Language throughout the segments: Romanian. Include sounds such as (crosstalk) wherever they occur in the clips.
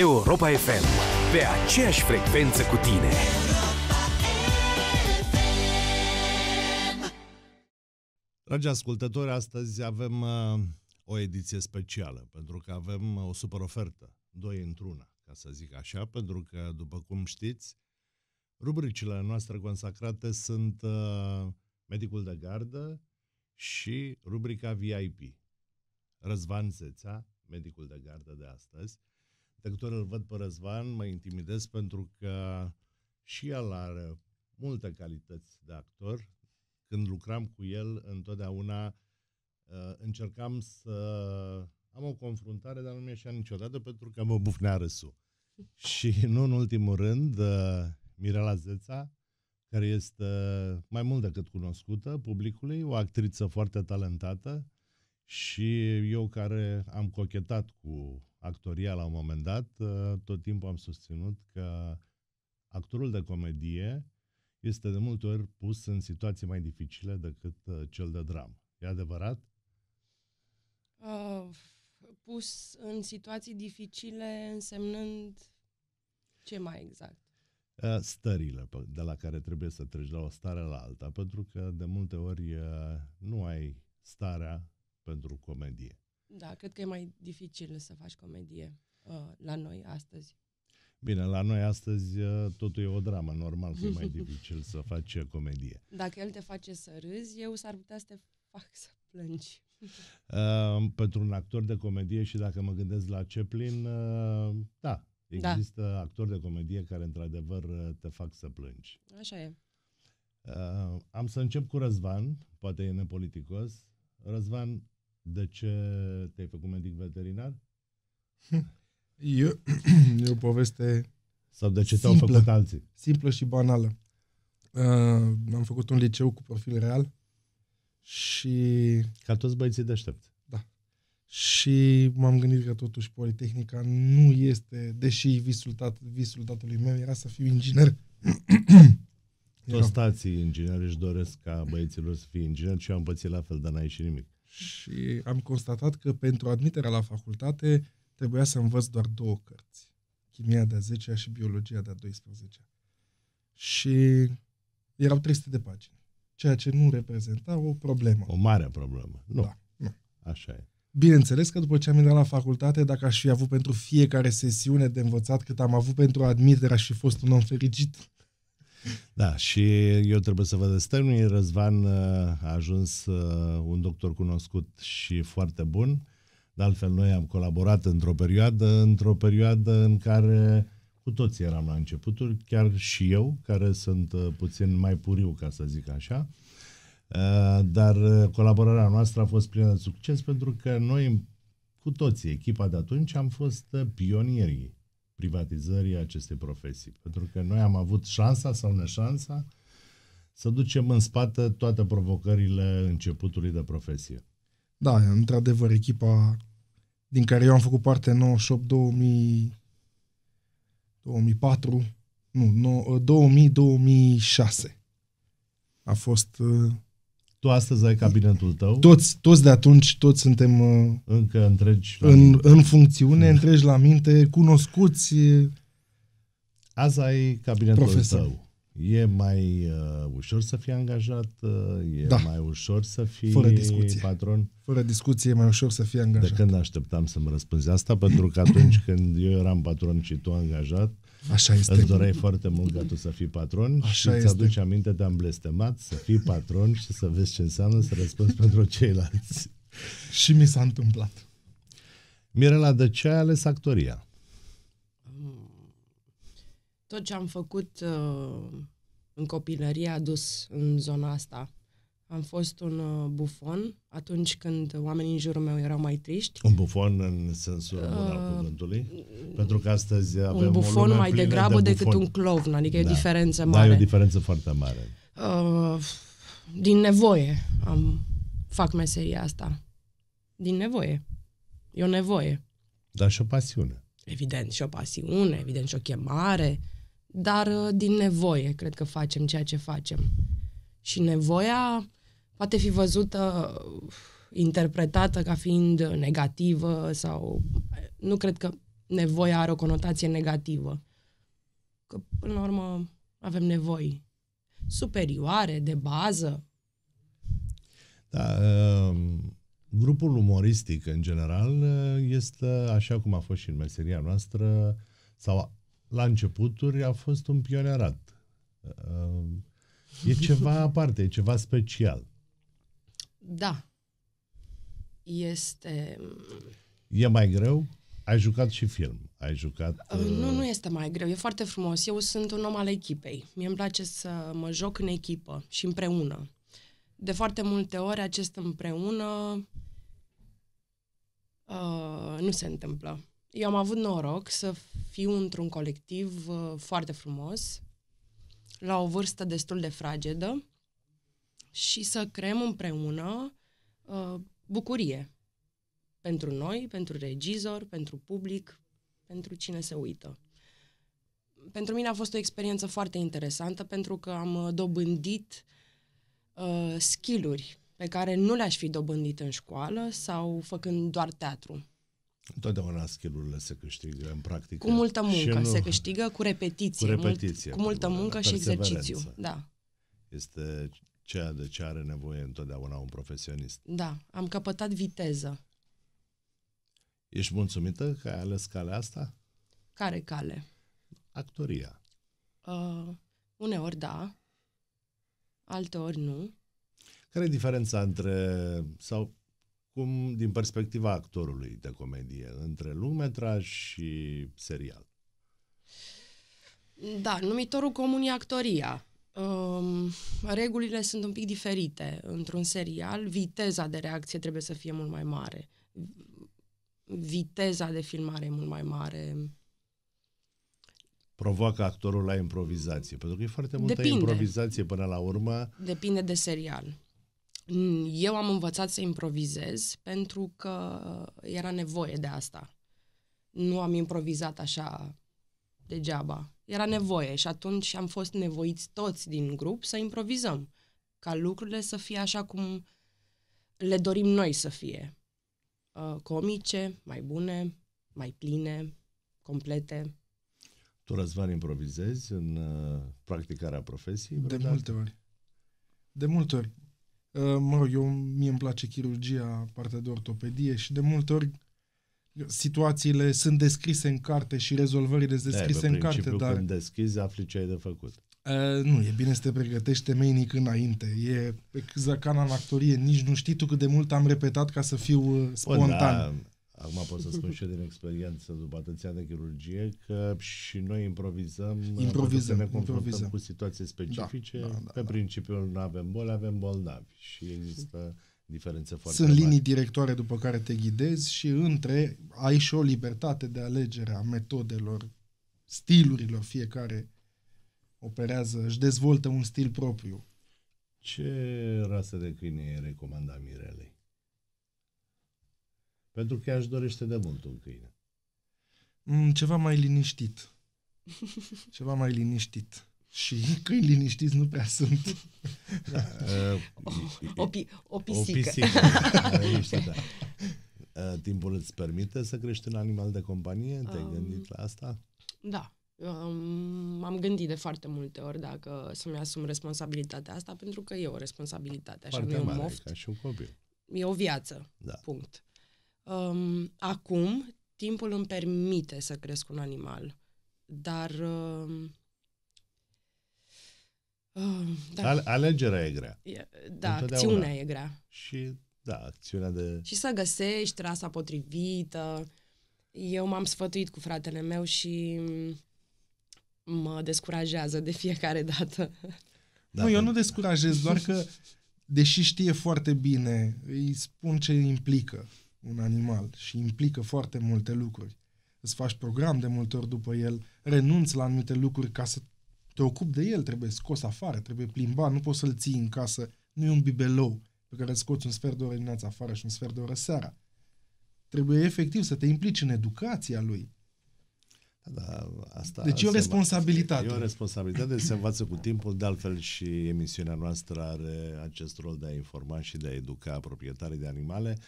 Europa FM, pe aceeași frecvență cu tine. Dragi ascultători, astăzi avem uh, o ediție specială, pentru că avem uh, o super ofertă, doi într-una, ca să zic așa, pentru că, după cum știți, rubricile noastre consacrate sunt uh, Medicul de Gardă și rubrica VIP. Răzvan Zețea, medicul de gardă de astăzi, de câte ori îl văd pe Răzvan, mă intimidez pentru că și el are multe calități de actor. Când lucram cu el, întotdeauna uh, încercam să am o confruntare, dar nu mi așa niciodată pentru că mă bufnea râsul. (laughs) Și nu în ultimul rând, uh, Mirela Zeța, care este mai mult decât cunoscută publicului, o actriță foarte talentată și eu care am cochetat cu actoria la un moment dat, uh, tot timpul am susținut că actorul de comedie este de multe ori pus în situații mai dificile decât uh, cel de dram. E adevărat? Uh, pus în situații dificile însemnând ce mai exact? Uh, stările de la care trebuie să treci de la o stare la alta, pentru că de multe ori nu ai starea pentru comedie. Da, cred că e mai dificil să faci comedie uh, la noi astăzi. Bine, la noi astăzi uh, totul e o dramă, normal că e mai (laughs) dificil să faci uh, comedie. Dacă el te face să râzi, eu s-ar putea să te fac să plângi. (laughs) Uh, pentru un actor de comedie și dacă mă gândesc la Chaplin, uh, da, da. există da. actori de comedie care într-adevăr uh, te fac să plângi. Așa e. Uh, am să încep cu Răzvan, poate e nepoliticos. Răzvan, de ce te-ai făcut medic veterinar? (laughs) Eu, (clears throat) o poveste Sau de ce te-au simplă, făcut alții? Simplă și banală. Uh, am făcut un liceu cu profil real și... Ca toți băieții deștepți. Da. Și m-am gândit că totuși Politehnica nu este, deși visul, tat, visul tatălui meu era să fiu inginer. Toți tații ingineri își doresc ca băieților să fie ingineri și eu am pățit la fel, dar n-a ieșit nimic. Și am constatat că pentru admiterea la facultate trebuia să învăț doar două cărți. Chimia de-a 10 și biologia de-a 12 Și erau 300 de pagini. Ceea ce nu reprezenta o problemă. O mare problemă. Nu. Da, nu. Așa e. Bineînțeles că după ce am intrat la facultate, dacă aș fi avut pentru fiecare sesiune de învățat cât am avut pentru admiterea, aș fi fost un om fericit. Da, și eu trebuie să vă destăinui, Răzvan uh, a ajuns uh, un doctor cunoscut și foarte bun. De altfel, noi am colaborat într-o perioadă, într-o perioadă în care cu toții eram la începuturi, chiar și eu, care sunt uh, puțin mai puriu, ca să zic așa. Dar colaborarea noastră a fost plină de succes pentru că noi, cu toții, echipa de atunci, am fost pionierii privatizării acestei profesii. Pentru că noi am avut șansa sau neșansa să ducem în spate toate provocările începutului de profesie. Da, într-adevăr, echipa din care eu am făcut parte 98 2000 2004 nu, 2000 2006 a fost uh, tu astăzi ai cabinetul tău? Toți, toți de atunci, toți suntem uh, încă întregi în, în funcțiune, întregi la minte, cunoscuți. Azi ai cabinetul profesor. tău. E mai uh, ușor să fii angajat, uh, e da. mai ușor să fii Fără discuție. patron. Fără discuție e mai ușor să fii angajat. De când așteptam să-mi răspunzi asta, pentru că atunci când eu eram patron și tu angajat, Așa este. Îți doreai foarte mult ca tu să fii patron Așa și îți aduci aminte, te-am blestemat să fii patron și să vezi ce înseamnă să răspunzi pentru ceilalți. și mi s-a întâmplat. Mirela, de ce ai ales actoria? Tot ce am făcut uh, în copilărie a dus în zona asta am fost un uh, bufon atunci când oamenii în jurul meu erau mai triști. Un bufon în sensul uh, bun al cuvântului? Mm, Pentru că astăzi avem Un bufon mai degrabă de decât un clown, adică da. da. e o diferență mare. Da, e o diferență foarte mare. Uh, din nevoie am, fac meseria asta. Din nevoie. E o nevoie. Dar și o pasiune. Evident, și o pasiune, evident, și o chemare, dar uh, din nevoie cred că facem ceea ce facem. Și nevoia poate fi văzută, interpretată ca fiind negativă sau... Nu cred că nevoia are o conotație negativă. Că, până la urmă, avem nevoi superioare, de bază. Da, ehm, grupul umoristic, în general, este, așa cum a fost și în meseria noastră, sau la începuturi a fost un pionerat. Ehm, e ceva aparte, e ceva special. Da. Este... E mai greu? Ai jucat și film. Ai jucat... Uh... Nu, uh, nu este mai greu. E foarte frumos. Eu sunt un om al echipei. Mie îmi place să mă joc în echipă și împreună. De foarte multe ori acest împreună uh, nu se întâmplă. Eu am avut noroc să fiu într-un colectiv uh, foarte frumos, la o vârstă destul de fragedă, și să creăm împreună uh, bucurie pentru noi, pentru regizor, pentru public, pentru cine se uită. Pentru mine a fost o experiență foarte interesantă pentru că am uh, dobândit uh, skill-uri pe care nu le-aș fi dobândit în școală sau făcând doar teatru. Întotdeauna skillurile se câștigă în practică. Cu multă muncă nu... se câștigă, cu repetiție. Cu repetiție. Mult, cu multă muncă și exercițiu. Da. Este ceea de ce are nevoie întotdeauna un profesionist. Da, am căpătat viteză. Ești mulțumită că ai ales calea asta? Care cale? Actoria. Uh, uneori da, alteori nu. Care e diferența între, sau cum din perspectiva actorului de comedie, între lungmetraj și serial? Da, numitorul comun e actoria. Um, regulile sunt un pic diferite. Într-un serial, viteza de reacție trebuie să fie mult mai mare. Viteza de filmare e mult mai mare. Provoacă actorul la improvizație, pentru că e foarte multă Depinde. improvizație până la urmă. Depinde de serial. Eu am învățat să improvizez pentru că era nevoie de asta. Nu am improvizat așa degeaba. Era nevoie și atunci am fost nevoiți toți din grup să improvizăm, ca lucrurile să fie așa cum le dorim noi să fie. Uh, comice, mai bune, mai pline, complete. Tu, Răzvan, improvizezi în uh, practicarea profesiei? De vreodată? multe ori. De multe ori. Uh, mă rog, eu, mie îmi place chirurgia, partea de ortopedie și de multe ori situațiile sunt descrise în carte și rezolvările sunt da, descrise da, în carte, dar... când deschizi, afli ce ai de făcut. Uh, nu, e bine să te pregătești temeinic înainte. E exact ca în actorie, nici nu știi tu cât de mult am repetat ca să fiu uh, spontan. Bun, da, acum pot să spun și eu din experiență după atenția de chirurgie că și noi improvizăm, improvizăm ne confruntăm improvizăm. cu situații specifice. Da, da, da, pe principiu, nu avem boli, avem bolnavi și există diferențe foarte Sunt mari. linii directoare după care te ghidezi și între ai și o libertate de alegere a metodelor, stilurilor fiecare operează, își dezvoltă un stil propriu. Ce rasă de câine îi recomanda Mirelei? Pentru că aș dorește de mult un câine. Mm, ceva mai liniștit. (laughs) Ceva mai liniștit. Și câini liniștiți nu prea sunt. Da, uh, o, o, pi- o pisică. O pisică. Liniște, (laughs) da. Uh, timpul îți permite să crești un animal de companie? Te-ai um, gândit la asta? Da. Um, am gândit de foarte multe ori dacă să-mi asum responsabilitatea asta, pentru că e o responsabilitate, așa foarte nu e un moft. Ca și un copil. E o viață. Da. Punct. Um, acum, timpul îmi permite să cresc un animal, dar... Uh, Um, da. Alegerea e grea. E, da, acțiunea e grea. Și, da, acțiunea de... Și să găsești trasa potrivită. Eu m-am sfătuit cu fratele meu și mă descurajează de fiecare dată. Da, nu, eu da. nu descurajez, doar că, deși știe foarte bine, îi spun ce implică un animal și implică foarte multe lucruri. Îți faci program de multe ori după el, renunți la anumite lucruri ca să te ocupi de el, trebuie scos afară, trebuie plimbat, nu poți să-l ții în casă, nu e un bibelou pe care îl scoți un sfert de oră dimineața afară și un sfert de oră seara. Trebuie efectiv să te implici în educația lui. Da, da asta deci e o responsabilitate. E o responsabilitate, se învață cu timpul, de altfel și emisiunea noastră are acest rol de a informa și de a educa proprietarii de animale,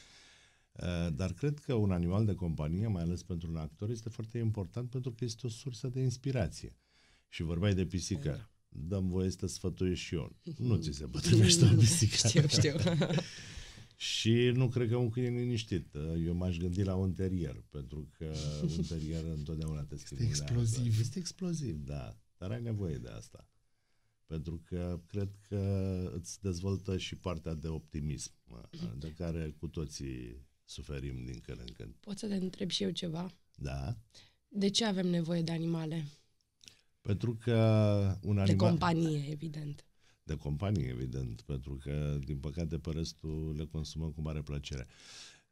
eh, dar cred că un animal de companie, mai ales pentru un actor, este foarte important pentru că este o sursă de inspirație și vorbeai de pisică. Da. Dăm voie să te și eu. (laughs) Nu ți se potrivește o pisică. Știu, știu. (laughs) și nu cred că un câine liniștit. Eu m-aș gândi la un terier, pentru că un terier (laughs) întotdeauna te Este exploziv. Este exploziv, da. Dar ai nevoie de asta. Pentru că cred că îți dezvoltă și partea de optimism, de care cu toții suferim din când în când. Pot să te întreb și eu ceva? Da. De ce avem nevoie de animale? Pentru că un animal... De companie, evident. De companie, evident, pentru că, din păcate, pe restul le consumăm cu mare plăcere.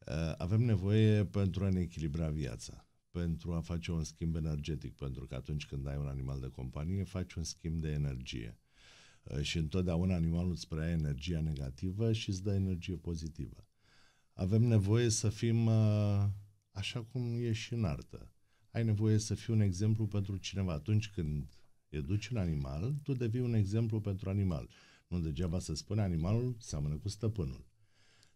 Uh, avem nevoie pentru a ne echilibra viața, pentru a face un schimb energetic, pentru că atunci când ai un animal de companie, faci un schimb de energie. Uh, și întotdeauna animalul îți prea energia negativă și îți dă energie pozitivă. Avem nevoie să fim uh, așa cum e și în artă ai nevoie să fii un exemplu pentru cineva. Atunci când educi un animal, tu devii un exemplu pentru animal. Nu degeaba să spune animalul seamănă cu stăpânul.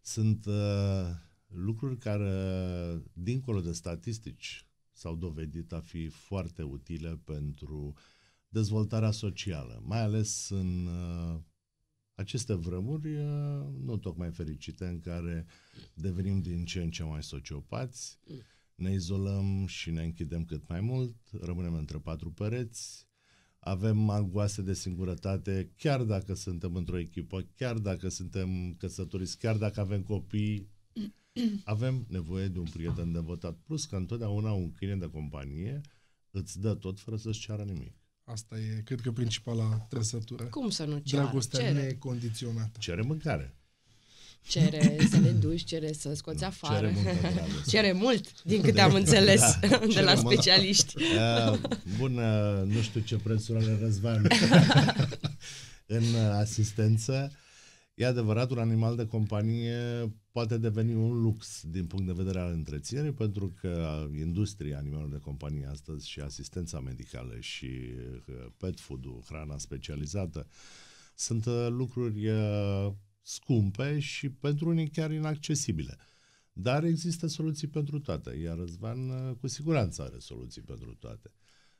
Sunt uh, lucruri care, dincolo de statistici, s-au dovedit a fi foarte utile pentru dezvoltarea socială, mai ales în uh, aceste vremuri uh, nu tocmai fericite în care devenim din ce în ce mai sociopați, ne izolăm și ne închidem cât mai mult, rămânem între patru pereți, avem angoase de singurătate, chiar dacă suntem într-o echipă, chiar dacă suntem căsătoriți, chiar dacă avem copii, avem nevoie de un prieten de votat. Plus că întotdeauna un câine de companie îți dă tot fără să-ți ceară nimic. Asta e, cred că, principala trăsătură. Cum să nu ceară? Dragostea cere. necondiționată. Cere mâncare. Cere să le duci, cere să scoți da, afară. Cere mult, da, da, cere mult din câte de, am (laughs) înțeles (laughs) da, de la mult. specialiști. Uh, (laughs) bun, uh, nu știu ce prețuri are Răzvan în asistență. E adevărat, un animal de companie poate deveni un lux din punct de vedere al întreținerii, pentru că industria animalelor de companie astăzi și asistența medicală și uh, pet food-ul, hrana specializată, sunt uh, lucruri uh, scumpe și pentru unii chiar inaccesibile. Dar există soluții pentru toate, iar Răzvan uh, cu siguranță are soluții pentru toate.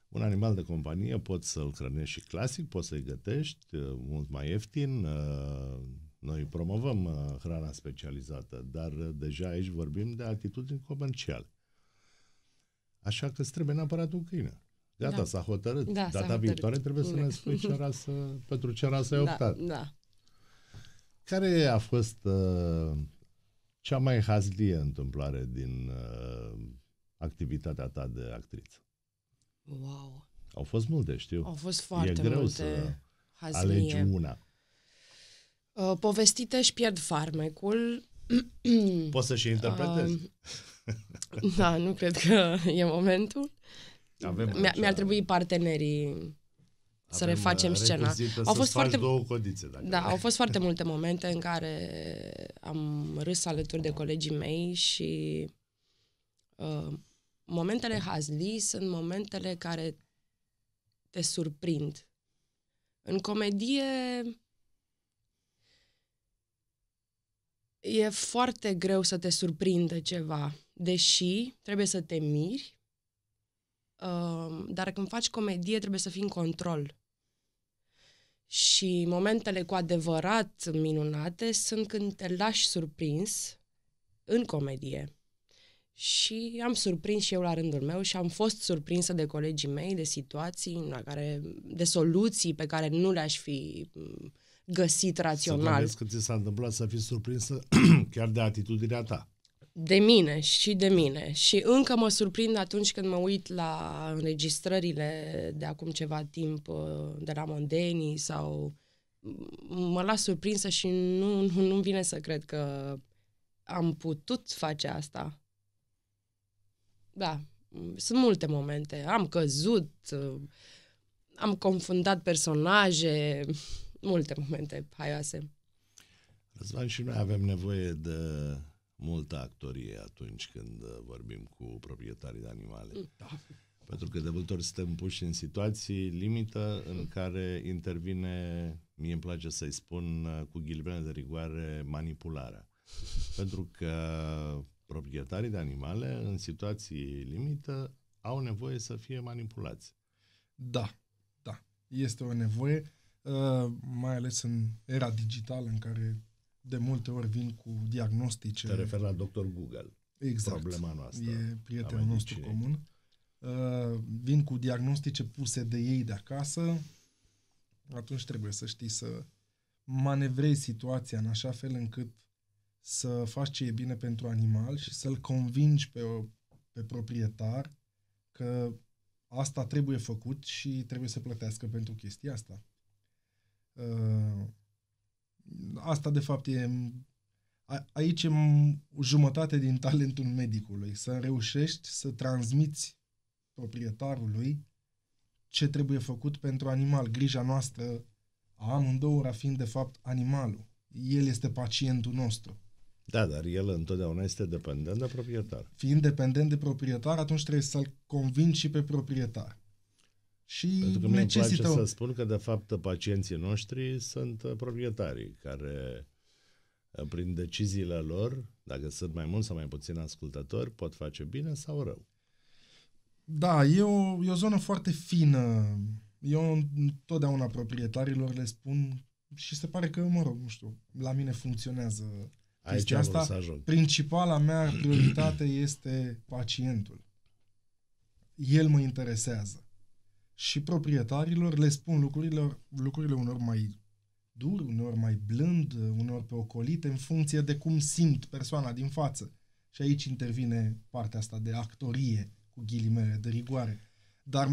Un animal de companie poți să-l hrănești și clasic, poți să-i gătești uh, mult mai ieftin. Uh, noi promovăm hrana specializată, dar deja aici vorbim de atitudini comerciale. Așa că îți trebuie neapărat un câine. Gata, da. s-a hotărât. Da, Data s-a hotărât. viitoare trebuie Bine. să ne spui ce rasă, pentru ce rasă ai da, optat. Da, care a fost uh, cea mai hazlie întâmplare din uh, activitatea ta de actriță? Wow! Au fost multe, știu. Au fost foarte e greu multe să hazlie. alegi una. Uh, povestite și pierd farmecul. (clears throat) Poți să și interpretezi. Uh, (laughs) da, nu cred că e momentul. Avem mi-ar, mi-ar trebui partenerii să refacem uh, scena. Au fost foarte două codițe, dacă Da, au fost foarte (laughs) multe momente în care am râs alături de colegii mei și uh, momentele hazli sunt momentele care te surprind. În comedie e foarte greu să te surprindă ceva, deși trebuie să te miri, uh, dar când faci comedie trebuie să fii în control și momentele cu adevărat minunate sunt când te lași surprins în comedie. Și am surprins și eu la rândul meu și am fost surprinsă de colegii mei, de situații, la care, de soluții pe care nu le-aș fi mm, găsit rațional. Să că ți s-a întâmplat să fii surprinsă (clears throat) chiar de atitudinea ta de mine și de mine. Și încă mă surprind atunci când mă uit la înregistrările de acum ceva timp uh, de la Mondeni sau mă las surprinsă și nu, nu, nu vine să cred că am putut face asta. Da, sunt multe momente. Am căzut, uh, am confundat personaje, multe momente haioase. Răzvan, și noi avem nevoie de multă actorie atunci când uh, vorbim cu proprietarii de animale. Mm. Da. Pentru că de multe ori suntem puși în situații limită în mm. care intervine, mie îmi place să-i spun uh, cu ghilbene de rigoare, manipularea. (laughs) Pentru că proprietarii de animale, în situații limită, au nevoie să fie manipulați. Da, da. Este o nevoie, uh, mai ales în era digitală în care de multe ori vin cu diagnostice. Te refer la doctor Google. Exact. Problema noastră. E prietenul nostru ce... comun. Uh, vin cu diagnostice puse de ei de acasă, atunci trebuie să știi să manevrezi situația în așa fel încât să faci ce e bine pentru animal și să-l convingi pe, pe proprietar că asta trebuie făcut și trebuie să plătească pentru chestia asta. Uh, Asta, de fapt, e... A, aici e jumătate din talentul medicului, să reușești să transmiți proprietarului ce trebuie făcut pentru animal. Grija noastră a amândouă fiind, de fapt, animalul. El este pacientul nostru. Da, dar el întotdeauna este dependent de proprietar. Fiind dependent de proprietar, atunci trebuie să-l convingi și pe proprietar și Pentru că necesită... Îmi place să spun că, de fapt, pacienții noștri sunt uh, proprietarii care, uh, prin deciziile lor, dacă sunt mai mulți sau mai puțin ascultători, pot face bine sau rău. Da, e o, e o zonă foarte fină. Eu întotdeauna proprietarilor le spun și se pare că, mă rog, nu știu, la mine funcționează Aici asta. Principala mea prioritate este pacientul. El mă interesează și proprietarilor le spun lucrurile, lucrurile unor mai dur, unor mai blând, unor pe ocolite, în funcție de cum simt persoana din față. Și aici intervine partea asta de actorie, cu ghilimele de rigoare. Dar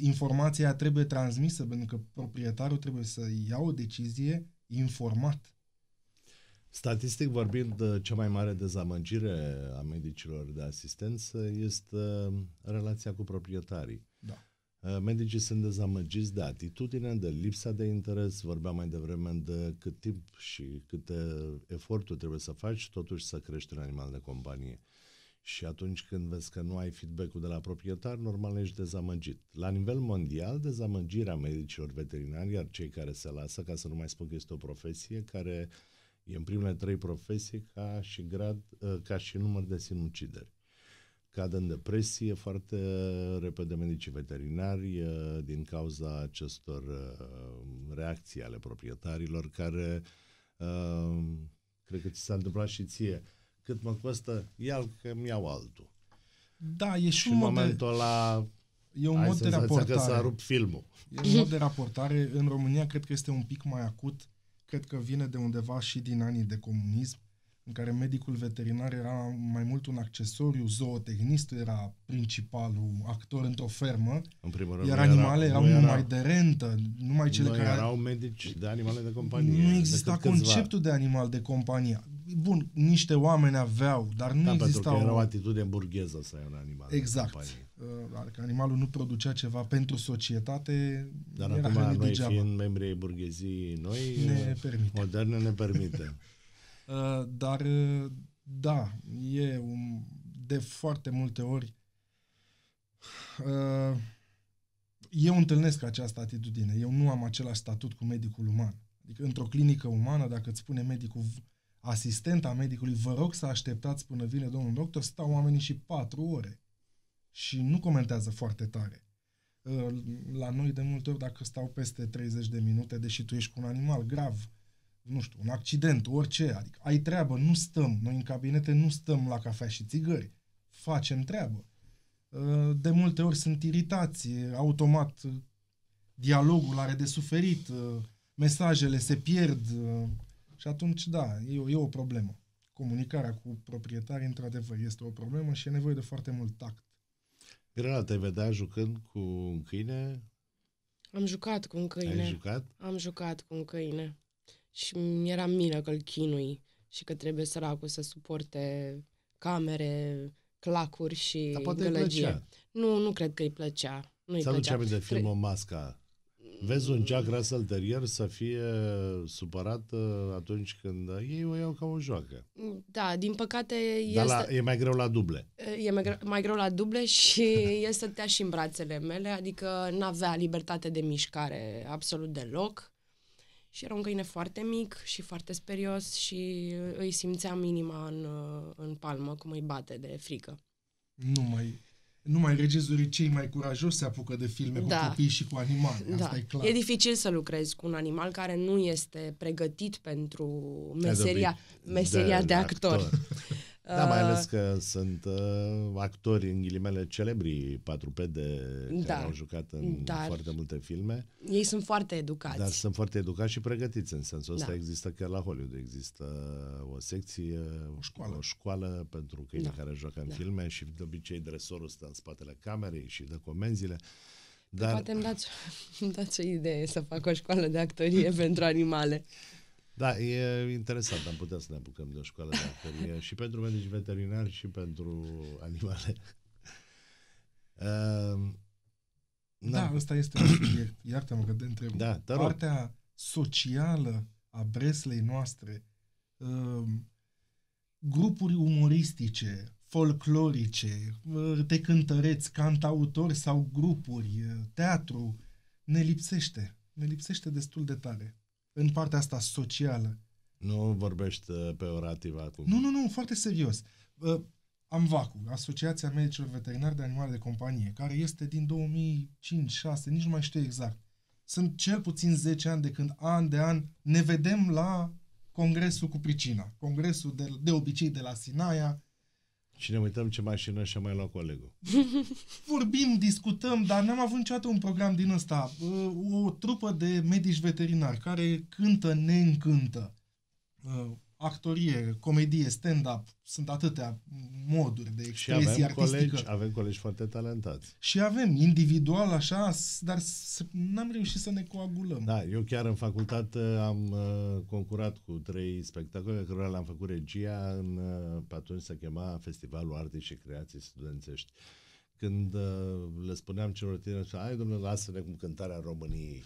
informația trebuie transmisă, pentru că proprietarul trebuie să ia o decizie informat. Statistic vorbind, cea mai mare dezamăgire a medicilor de asistență este relația cu proprietarii. Da. Uh, medicii sunt dezamăgiți de atitudine, de lipsa de interes, vorbeam mai devreme de cât timp și câte eforturi trebuie să faci totuși să crești un animal de companie. Și atunci când vezi că nu ai feedback-ul de la proprietar, normal ești dezamăgit. La nivel mondial, dezamăgirea medicilor veterinari, iar cei care se lasă, ca să nu mai spun că este o profesie, care e în primele trei profesii ca și grad, uh, ca și număr de sinucideri cad în depresie foarte repede medicii veterinari eh, din cauza acestor eh, reacții ale proprietarilor care eh, cred că ți s-a întâmplat și ție. Cât mă costă, ia-l că mi iau altul. Da, e și, și un în mod momentul de... ăla E un Ai mod de raportare. că s-a rupt filmul. E un mod de raportare. În România cred că este un pic mai acut. Cred că vine de undeva și din anii de comunism în care medicul veterinar era mai mult un accesoriu, zootehnistul era principalul actor într-o fermă, în primul rând, iar animale era, erau era, de rentă, numai cele care... erau medici de animale de companie. Nu exista conceptul de animal de companie. Bun, niște oameni aveau, dar nu da, exista pentru că era o atitudine burgheză să ai un animal Exact. Uh, adică animalul nu producea ceva pentru societate. Dar era acum noi degeaba. fiind membrii burgheziei, noi, ne permite. moderne ne permite. (laughs) Eh, dar, eh, da, e un, de foarte multe ori eh, eu întâlnesc această atitudine. Eu nu am același statut cu medicul uman. Adică, într-o clinică umană, dacă îți spune medicul, asistenta medicului, vă rog să așteptați până vine domnul doctor, stau oamenii și patru ore și nu comentează foarte tare. La noi, de multe ori, dacă stau peste 30 de minute, deși tu ești cu un animal grav, nu știu, un accident, orice, adică ai treabă, nu stăm, noi în cabinete nu stăm la cafea și țigări, facem treabă. Uh, de multe ori sunt iritați, automat uh, dialogul are de suferit, uh, mesajele se pierd și atunci, da, e o, e o problemă. Comunicarea cu proprietarii, într-adevăr, este o problemă și e nevoie de foarte mult tact. Mirela, te vedea jucând cu un câine? Am jucat cu un câine. Ai jucat? Am jucat cu un câine și mi-era milă că l chinui și că trebuie săracul să suporte camere, clacuri și Dar poate gălăgie. Nu, nu cred că îi plăcea. Nu-i să plăcea. de filmul Cre- Masca. Vezi un Jack Russell Terrier să fie supărat uh, atunci când uh, ei o iau ca o joacă. Da, din păcate... Dar este... la, e mai greu la duble. Uh, e mai greu, mai greu la duble (laughs) și este stătea și în brațele mele, adică n-avea libertate de mișcare absolut deloc. Și era un câine foarte mic și foarte sperios și îi simțeam inima în, în palmă, cum îi bate de frică. Nu mai numai regizorii cei mai curajoși se apucă de filme da. cu copii și cu animale. Da. Asta e clar. E dificil să lucrezi cu un animal care nu este pregătit pentru meseria, meseria da, de, de actor. actor. (laughs) Da, mai ales uh, că sunt uh, actori, în ghilimele, celebri de da, care au jucat în dar, foarte multe filme. Ei sunt foarte educați. Dar sunt foarte educați și pregătiți în sensul ăsta. Da. Există chiar la Hollywood, există o secție, o școală, o școală pentru cei da. care joacă în da. filme și de obicei dresorul stă în spatele camerei și dă comenzile. Dar... Poate îmi dați, (laughs) îmi dați o idee să fac o școală de actorie (laughs) pentru animale. Da, e interesant, am putea să ne apucăm de o școală de actorie și pentru medici veterinari și pentru animale. Uh, da, ăsta este un subiect. Iartă-mă că te întreb. Da, te rog. Partea socială a breslei noastre, uh, grupuri umoristice, folclorice, uh, te cântăreți, cantautori sau grupuri, teatru, ne lipsește. Ne lipsește destul de tare în partea asta socială. Nu vorbești uh, pe orativ acum. Nu, nu, nu, foarte serios. Uh, am VACU, Asociația Medicilor Veterinari de Animale de Companie, care este din 2005-2006, nici nu mai știu exact. Sunt cel puțin 10 ani de când, an de an, ne vedem la congresul cu pricina. Congresul de, de obicei de la Sinaia, și ne uităm ce mașină și-a mai luat colegul. (laughs) Vorbim, discutăm, dar n-am avut niciodată un program din ăsta. Uh, o trupă de medici veterinari care cântă, ne încântă. Uh, actorie, comedie, stand-up, sunt atâtea moduri de expresie și avem artistică. Colegi, avem colegi foarte talentați. Și avem, individual așa, dar n-am reușit să ne coagulăm. Da, eu chiar în facultate am uh, concurat cu trei spectacole, cărora le-am făcut regia, în, uh, pe atunci se chema Festivalul Artei și Creației Studențești. Când uh, le spuneam celor tineri, ai domnule, lasă-ne cu cântarea României.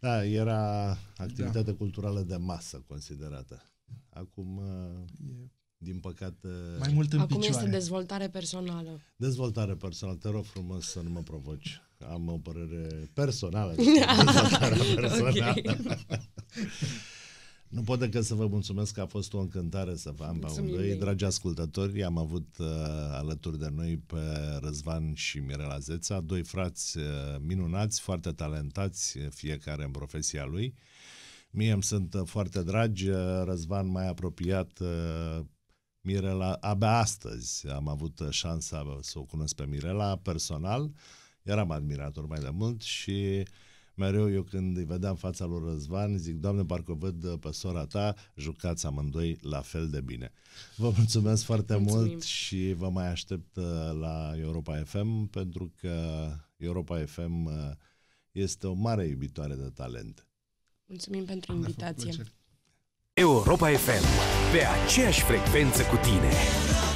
Da, era activitate da. culturală de masă considerată. Acum, uh, e... din păcate... Mai mult în Acum picioare. este dezvoltare personală. Dezvoltare personală. Te rog frumos să nu mă provoci. Am o părere personală. (laughs) Dezvoltarea personală. (laughs) Nu pot decât să vă mulțumesc că a fost o încântare să vă am pe amândoi. Dragi ascultători, am avut uh, alături de noi pe Răzvan și Mirela Zeța, doi frați uh, minunați, foarte talentați, fiecare în profesia lui. Mie îmi sunt uh, foarte dragi, uh, Răzvan mai apropiat uh, Mirela, abia astăzi am avut uh, șansa să o cunosc pe Mirela personal, eram admirator mai de mult și uh, mereu eu când îi vedeam fața lui Răzvan, zic, Doamne, parcă văd uh, pe sora ta, jucați amândoi la fel de bine. Vă mulțumesc foarte Mulțumim. mult și vă mai aștept uh, la Europa FM, pentru că Europa FM uh, este o mare iubitoare de talent. Mulțumim pentru invitație. Europa FM, pe aceeași frecvență cu tine.